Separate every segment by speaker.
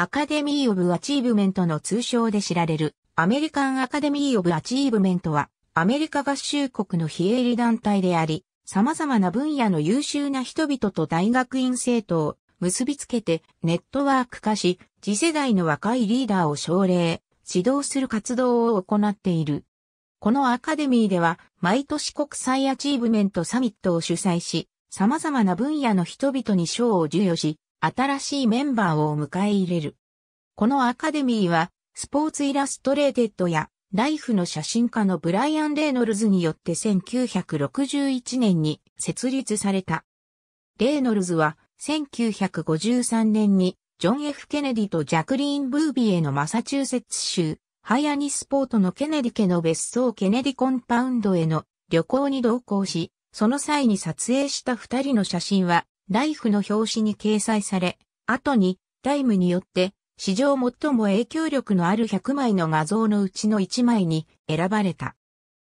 Speaker 1: アカデミー・オブ・アチーブメントの通称で知られるアメリカン・アカデミー・オブ・アチーブメントはアメリカ合衆国の非営利団体であり、様々な分野の優秀な人々と大学院生徒を結びつけてネットワーク化し、次世代の若いリーダーを奨励、指導する活動を行っている。このアカデミーでは毎年国際アチーブメントサミットを主催し、様々な分野の人々に賞を授与し、新しいメンバーを迎え入れる。このアカデミーは、スポーツイラストレーテッドや、ライフの写真家のブライアン・レイノルズによって1961年に設立された。レイノルズは、1953年に、ジョン・ F・ ケネディとジャクリーン・ブービーへのマサチューセッツ州、ハイアニスポートのケネディ家の別荘ケネディコンパウンドへの旅行に同行し、その際に撮影した二人の写真はライフの表紙に掲載され、後にタイムによって史上最も影響力のある100枚の画像のうちの1枚に選ばれた。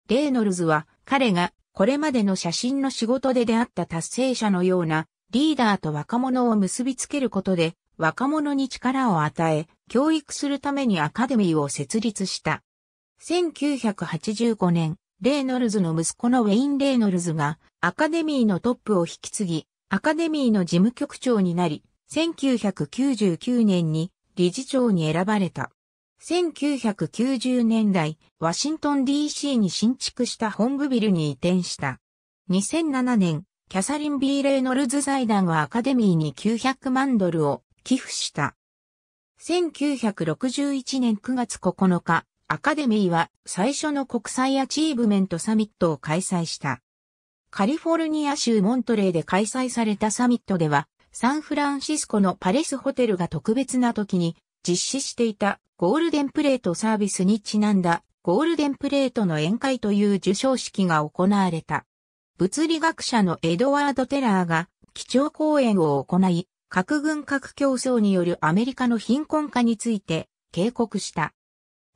Speaker 1: レイノルズは彼がこれまでの写真の仕事で出会った達成者のようなリーダーと若者を結びつけることで若者に力を与え、教育するためにアカデミーを設立した。1985年、レイノルズの息子のウェイン・レイノルズがアカデミーのトップを引き継ぎ、アカデミーの事務局長になり、1999年に理事長に選ばれた。1990年代、ワシントン DC に新築した本部ビルに移転した。2007年、キャサリン・ B・ レイノルズ財団はアカデミーに900万ドルを寄付した。1961年9月9日、アカデミーは最初の国際アチーブメントサミットを開催した。カリフォルニア州モントレーで開催されたサミットでは、サンフランシスコのパレスホテルが特別な時に実施していたゴールデンプレートサービスにちなんだゴールデンプレートの宴会という受賞式が行われた。物理学者のエドワード・テラーが基調講演を行い、核軍拡競争によるアメリカの貧困化について警告した。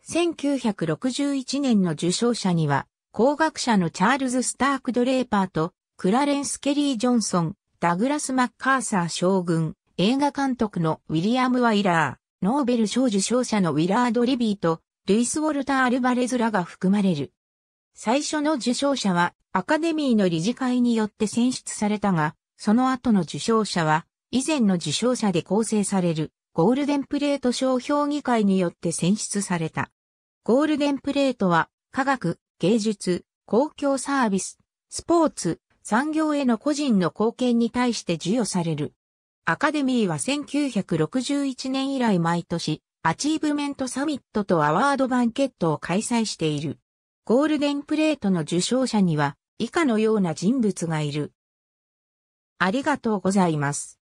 Speaker 1: 1961年の受賞者には工学者のチャールズ・スターク・ドレーパーと、クラレンス・ケリー・ジョンソン、ダグラス・マッカーサー将軍、映画監督のウィリアム・ワイラー、ノーベル賞受賞者のウィラード・リビーと、ルイス・ウォルター・アルバレズらが含まれる。最初の受賞者は、アカデミーの理事会によって選出されたが、その後の受賞者は、以前の受賞者で構成される、ゴールデンプレート賞評議会によって選出された。ゴールデンプレートは、科学、芸術、公共サービス、スポーツ、産業への個人の貢献に対して授与される。アカデミーは1961年以来毎年、アチーブメントサミットとアワードバンケットを開催している。ゴールデンプレートの受賞者には、以下のような人物がいる。ありがとうございます。